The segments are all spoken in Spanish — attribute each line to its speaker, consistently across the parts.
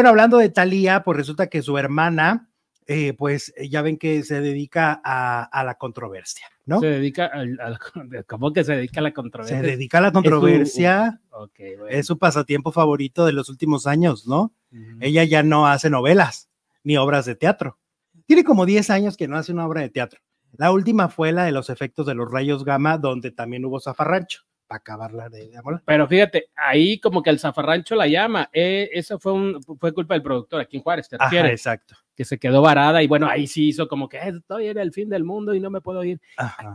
Speaker 1: Bueno, hablando de Talía, pues resulta que su hermana, eh, pues eh, ya ven que se dedica a, la controversia, ¿no? Se dedica al, que se dedica a la controversia? Se dedica a la controversia. Es su, es su pasatiempo favorito de los últimos años, ¿no? Ella ya no hace novelas ni obras de teatro. Tiene como 10 años que no hace una obra de teatro. La última fue la de los efectos de los rayos gamma, donde también hubo zafarrancho para
Speaker 2: acabarla de,
Speaker 1: Pero fíjate, ahí como que el
Speaker 2: zafarrancho la
Speaker 1: llama. Eh, eso fue, un,
Speaker 2: fue culpa del productor aquí en Juárez, te refieres. exacto. Que se quedó varada y bueno, ahí sí hizo como que eh, estoy era el fin del mundo y no me puedo ir.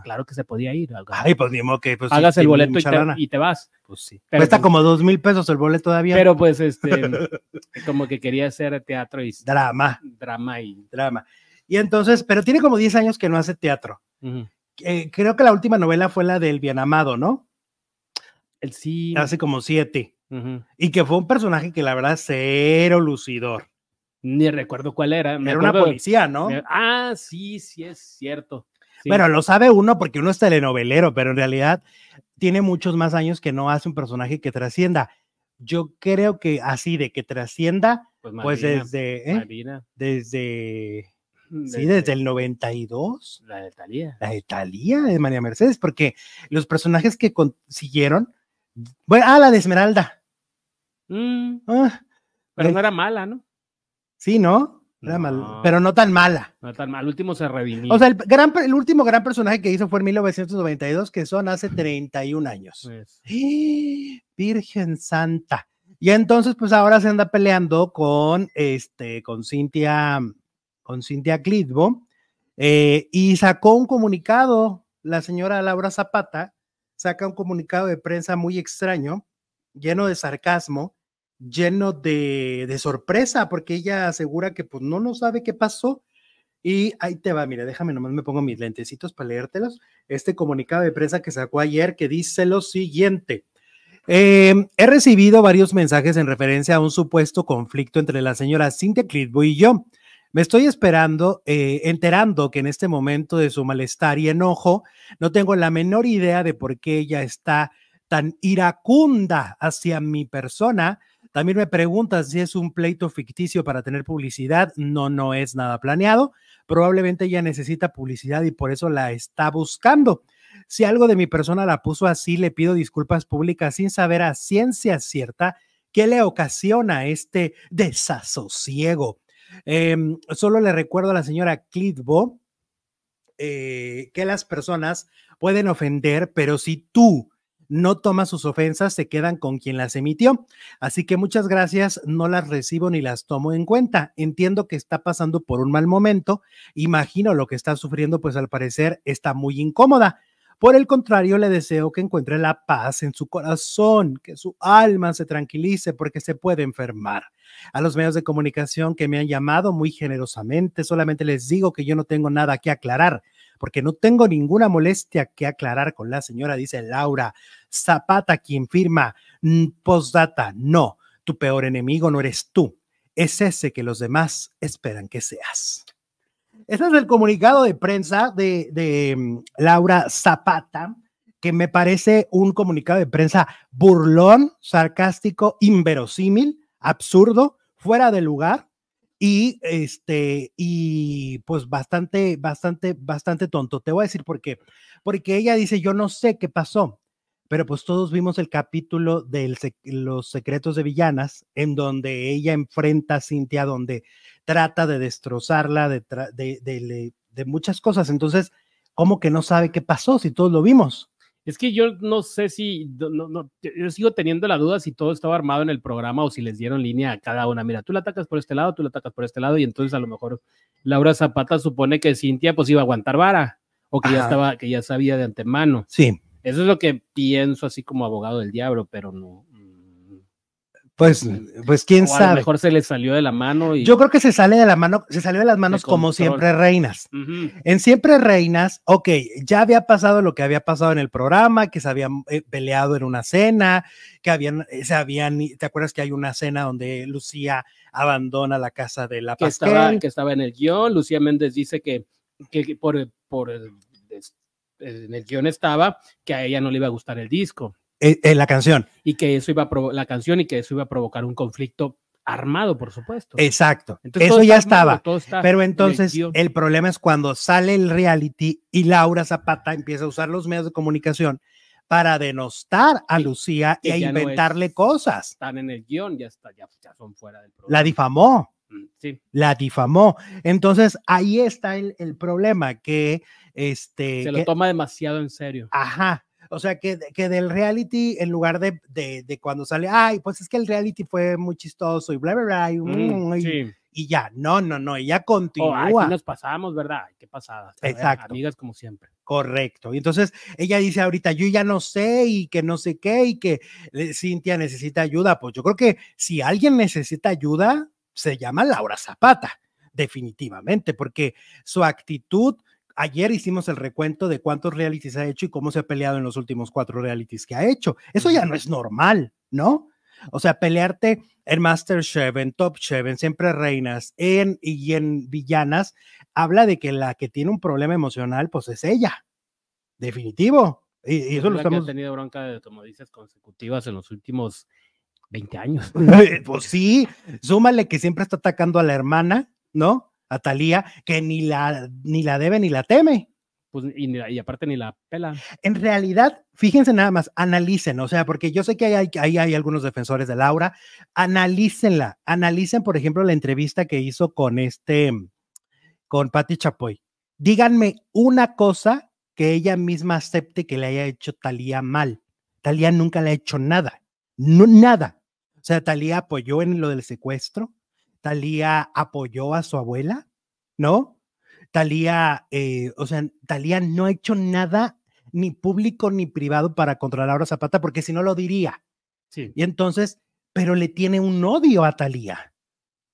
Speaker 2: Claro que se podía ir. Ay, pues ni que hagas pues, el boleto y te, vas. Pues sí. Pero, Cuesta pues como
Speaker 1: dos mil pesos el boleto todavía. Pero pues este,
Speaker 2: como que
Speaker 1: quería hacer teatro y. Drama. Drama y. Drama. Y entonces, pero tiene como 10 años que no hace teatro. Eh, creo que la última novela fue la del Bien Amado, ¿no? Hace como siete. Y que fue un personaje que la verdad cero lucidor. Ni recuerdo cuál era. era una policía, ¿no?
Speaker 2: Ah, sí, sí, es cierto. pero Bueno,
Speaker 1: lo sabe uno porque uno es telenovelero, pero en realidad tiene muchos más años que no hace un personaje que trascienda. Yo creo que así de que trascienda,
Speaker 2: pues, pues ¿eh? mm, desde,
Speaker 1: desde, sí, desde el 92. La de La de de María Mercedes, porque los personajes que consiguieron bueno, ah, la de Esmeralda. Mm. Ah, pero no era mala, ¿no? Sí, ¿no? Era pero no tan mala.
Speaker 2: No tan mal. El último se redimió. O sea, el,
Speaker 1: gran, último gran personaje que hizo fue en 1992, que son hace 31 años. Pues ¡Eh! Virgen Santa. Y entonces, pues ahora se anda peleando con este, con Cintia, con Cynthia Clitbo, eh, y sacó un comunicado la señora Laura Zapata, saca un comunicado de prensa muy extraño, lleno de sarcasmo, lleno de, sorpresa, porque ella asegura que pues no, no sabe qué pasó. Y ahí te va, mira, déjame nomás me pongo mis lentecitos para leértelos. Este comunicado de prensa que sacó ayer que dice lo siguiente. Em, he recibido varios mensajes en referencia a un supuesto conflicto entre la señora Cynthia Clitbo y yo. Me estoy esperando, eh, enterando que en este momento de su malestar y enojo, no tengo la menor idea de por qué ella está tan iracunda hacia mi persona. También me pregunta si es un pleito ficticio para tener publicidad. No, no es nada planeado. Probablemente ella necesita publicidad y por eso la está buscando. Si algo de mi persona la puso así, le pido disculpas públicas sin saber a ciencia cierta qué le ocasiona este desasosiego. Eh, solo le recuerdo a la señora Clitbo eh, que las personas pueden ofender, pero si tú no tomas sus ofensas, se quedan con quien las emitió. Así que muchas gracias, no las recibo ni las tomo en cuenta. Entiendo que está pasando por un mal momento, imagino lo que está sufriendo, pues al parecer está muy incómoda. Por el contrario, le deseo que encuentre la paz en su corazón, que su alma se tranquilice porque se puede enfermar. A los medios de comunicación que me han llamado muy generosamente, solamente les digo que yo no tengo nada que aclarar, porque no tengo ninguna molestia que aclarar con la señora, dice Laura Zapata, quien firma mm, postdata. No, tu peor enemigo no eres tú, es ese que los demás esperan que seas. Este es el comunicado de prensa de, mm, Laura Zapata, que me parece un comunicado de prensa burlón, sarcástico, inverosímil, absurdo, fuera de lugar y este y pues bastante bastante bastante tonto. Te voy a decir por qué. Porque ella dice, "Yo no sé qué pasó pero pues todos vimos el capítulo de Los Secretos de Villanas, en donde ella enfrenta a Cintia, donde trata de destrozarla, de, de, muchas cosas. Entonces, ¿cómo que no sabe qué pasó si todos lo vimos?
Speaker 2: Es que yo no sé si, no, yo sigo teniendo la duda si todo estaba armado en el programa o si les dieron línea a cada una. Mira, tú la atacas por este lado, tú la atacas por este lado y entonces a lo mejor Laura Zapata supone que Cintia pues iba a aguantar
Speaker 1: vara o que ya estaba,
Speaker 2: que ya sabía de antemano. Sí. Eso es lo que pienso así como abogado del diablo, pero no. Mm,
Speaker 1: pues, mm, pues quién sabe. A lo mejor se le salió de la mano. Y Yo creo que se sale de la mano, se salió de las manos como siempre reinas. En siempre reinas, ok, ya había pasado lo que había pasado en el programa, que se habían eh, peleado en una cena, que habían, eh, se habían, ¿te acuerdas que hay una cena donde Lucía abandona la casa de la que que
Speaker 2: estaba en el guión, Lucía Méndez dice que, que, por, por eh, en el guión estaba que a ella no le iba a gustar el disco.
Speaker 1: En, eh, eh, la canción.
Speaker 2: Y que eso iba a la canción y que eso iba a provocar un conflicto armado, por supuesto.
Speaker 1: Exacto. Eso ya estaba. Pero entonces el, problema es cuando sale el reality y Laura Zapata empieza a usar los medios de comunicación para denostar a Lucía e inventarle cosas.
Speaker 2: Están en el guión, ya, son fuera del
Speaker 1: La difamó. Mm, sí. La difamó. Entonces ahí está el, el problema, que este, Se lo toma demasiado en serio. Ajá. O sea, que, que del reality, en lugar de, de, de, cuando sale, ay, pues es que el reality fue muy chistoso y bla, bla, bla, y, mm, mm, y, ya, no, no, no, ella oh, continúa. nos
Speaker 2: pasamos, ¿verdad? qué pasada. Exacto. Amigas como siempre.
Speaker 1: Correcto. Y entonces ella dice ahorita, yo ya no sé y que no sé qué y que eh, Cintia necesita ayuda. Pues yo creo que si alguien necesita ayuda, se llama Laura Zapata, definitivamente, porque su actitud Ayer hicimos el recuento de cuántos realities ha hecho y cómo se ha peleado en los últimos cuatro realities que ha hecho. Eso ya no es normal, ¿no? O sea, pelearte en Masterchef, en Top Chef, en Siempre Reinas en, y en Villanas, habla de que la que tiene un problema emocional, pues es ella. Definitivo. Y, eso lo estamos... Ha
Speaker 2: tenido bronca de tomodices consecutivas en los últimos
Speaker 1: 20 años. pues sí, súmale que siempre está atacando a la hermana, ¿no? Talía, que ni la, ni la debe ni la teme.
Speaker 2: Pues, y, aparte ni la pela.
Speaker 1: En realidad, fíjense nada más, analicen, o sea, porque yo sé que hay, hay, hay algunos defensores de Laura, analícenla, analicen, por ejemplo, la entrevista que hizo con este, con Patti Chapoy. Díganme una cosa que ella misma acepte que le haya hecho Talía mal. Talía nunca le ha hecho nada, no, nada. O sea, Talía apoyó en lo del secuestro, Talía apoyó a su abuela, ¿no? Talía, eh, o sea, Talía no ha hecho nada ni público ni privado para controlar a Zapata, porque si no lo diría. Sí. Y entonces, pero le tiene un odio a Talía,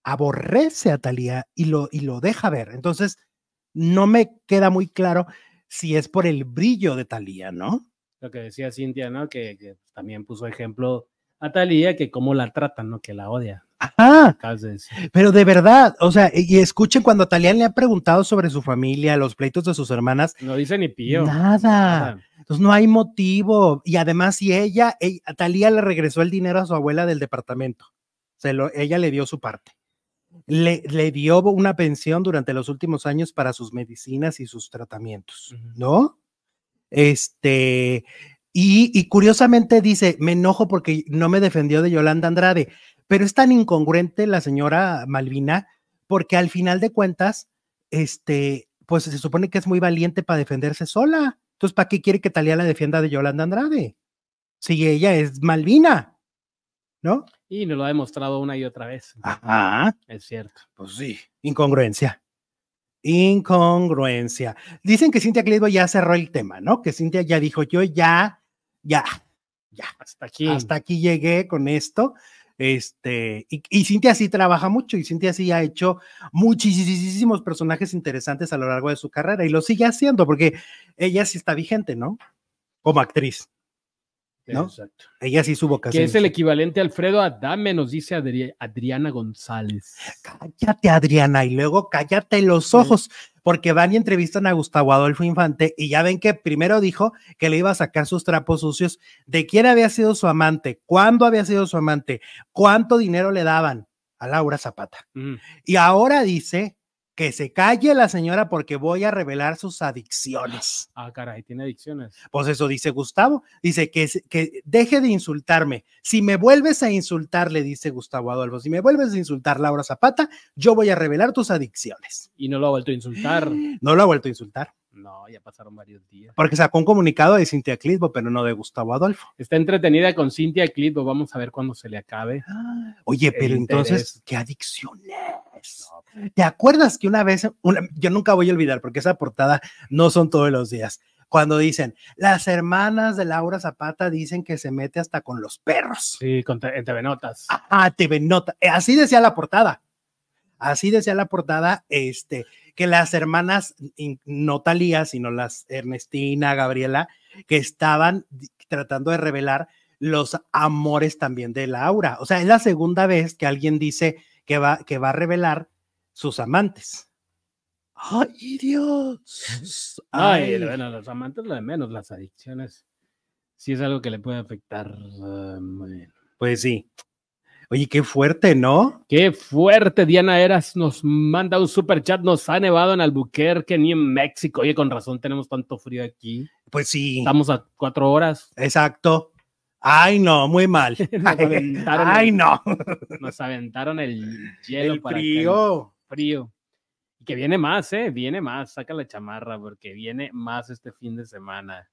Speaker 1: aborrece a Talía y lo, y lo deja ver. Entonces, no me queda muy claro si es por el brillo de Talía, ¿no?
Speaker 2: Lo que decía Cintia, ¿no? Que, que también puso ejemplo a Talía, que cómo la tratan, ¿no? Que la odia.
Speaker 1: Pero de verdad, o sea, y escuchen cuando a le ha preguntado sobre su familia, los pleitos de sus hermanas. No dice ni pío. Nada. Entonces no hay motivo. Y además, si ella, Talía le regresó el dinero a su abuela del departamento. Se lo, ella le dio su parte. Le, dio una pensión durante los últimos años para sus medicinas y sus tratamientos, ¿no? Este, y curiosamente dice, me enojo porque no me defendió de Yolanda Andrade. Pero es tan incongruente la señora Malvina, porque al final de cuentas, este, pues se supone que es muy valiente para defenderse sola. Entonces, ¿para qué quiere que Talía la defienda de Yolanda Andrade? Si ella es Malvina, ¿no?
Speaker 2: Y nos lo ha demostrado una y otra vez.
Speaker 1: Ajá.
Speaker 2: Es cierto. Pues sí.
Speaker 1: Incongruencia. Incongruencia. Dicen que Cintia Clitbo ya cerró el tema, ¿no? Que Cintia ya dijo, yo ya, ya, ya. Hasta aquí. Hasta aquí llegué con esto. Este, y, y, Cintia sí trabaja mucho y Cintia sí ha hecho muchísimos personajes interesantes a lo largo de su carrera y lo sigue haciendo porque ella sí está vigente, ¿no? Como actriz. Ella sí su Que es
Speaker 2: el equivalente a Alfredo Adame, nos dice Adriana González.
Speaker 1: Cállate, Adriana, y luego cállate los ojos, porque van y entrevistan a Gustavo Adolfo Infante y ya ven que primero dijo que le iba a sacar sus trapos sucios de quién había sido su amante, cuándo había sido su amante, cuánto dinero le daban a Laura Zapata. Y ahora dice que se calle la señora porque voy a revelar sus adicciones. Ah, caray, tiene adicciones. Pues eso dice Gustavo. Dice que, que deje de insultarme. Si me vuelves a insultar, le dice Gustavo Adolfo, si me vuelves a insultar, Laura Zapata, yo voy a revelar tus adicciones. Y no lo ha vuelto a insultar. No lo ha vuelto a insultar. No, ya pasaron varios días. Porque sacó un comunicado de Cintia Clitbo, pero no de Gustavo Adolfo. Está entretenida
Speaker 2: con Cintia Clitbo, vamos a ver cuándo se le acabe.
Speaker 1: Ah, oye, pero entonces, ¿qué adicciones? Pues. ¿Te acuerdas que una vez, yo nunca voy a olvidar, porque esa portada no son todos los días, cuando dicen, las hermanas de Laura Zapata dicen que se mete hasta con los perros. Sí, con en TV Notas. Ah, TV Notas. Eh, así decía la portada así decía la portada, este, que las hermanas, no Talía, sino las Ernestina, Gabriela, que estaban tratando de revelar los amores también de Laura. O sea, es la segunda vez que alguien dice que va, que va a revelar sus amantes. ¡Ay, Dios!
Speaker 2: Ay, bueno, los amantes lo de menos, las adicciones. Sí es algo que le puede afectar. Ah,
Speaker 1: pues sí. Oye, qué fuerte, ¿no? Qué fuerte.
Speaker 2: Diana Eras nos manda un super chat. Nos ha nevado en Albuquerque ni en México. Oye, con razón tenemos tanto frío
Speaker 1: aquí. Pues sí. Estamos a cuatro horas. Exacto. Ay, no, muy mal. nos Ay, no.
Speaker 2: nos aventaron el hielo frío. frío. Y que viene más, ¿eh? Viene más. Saca la chamarra porque viene más este fin de semana.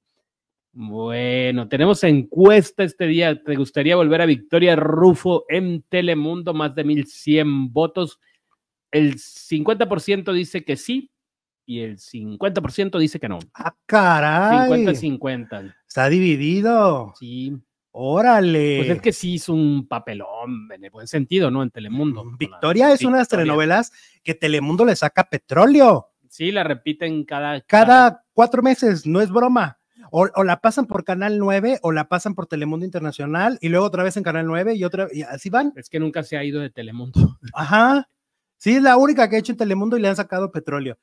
Speaker 2: Bueno, tenemos encuesta este día. ¿Te gustaría volver a Victoria Rufo en Telemundo? Más de 1100 votos. El 50% dice que sí y el 50% dice que no. ¡Ah,
Speaker 1: caray!
Speaker 2: 50-50.
Speaker 1: Está dividido. Sí. Órale. Pues es que sí es un papelón en buen sentido, ¿no? En Telemundo. Mm, Victoria es una de las telenovelas que Telemundo le saca petróleo.
Speaker 2: Sí, la repiten cada.
Speaker 1: Cada cuatro meses, no es broma o, la pasan por Canal 9 o la pasan por Telemundo Internacional y luego otra vez en Canal 9 y otra y así van. Es que nunca se ha ido de Telemundo. Ajá. Sí, es la única que ha hecho en Telemundo y le han sacado petróleo.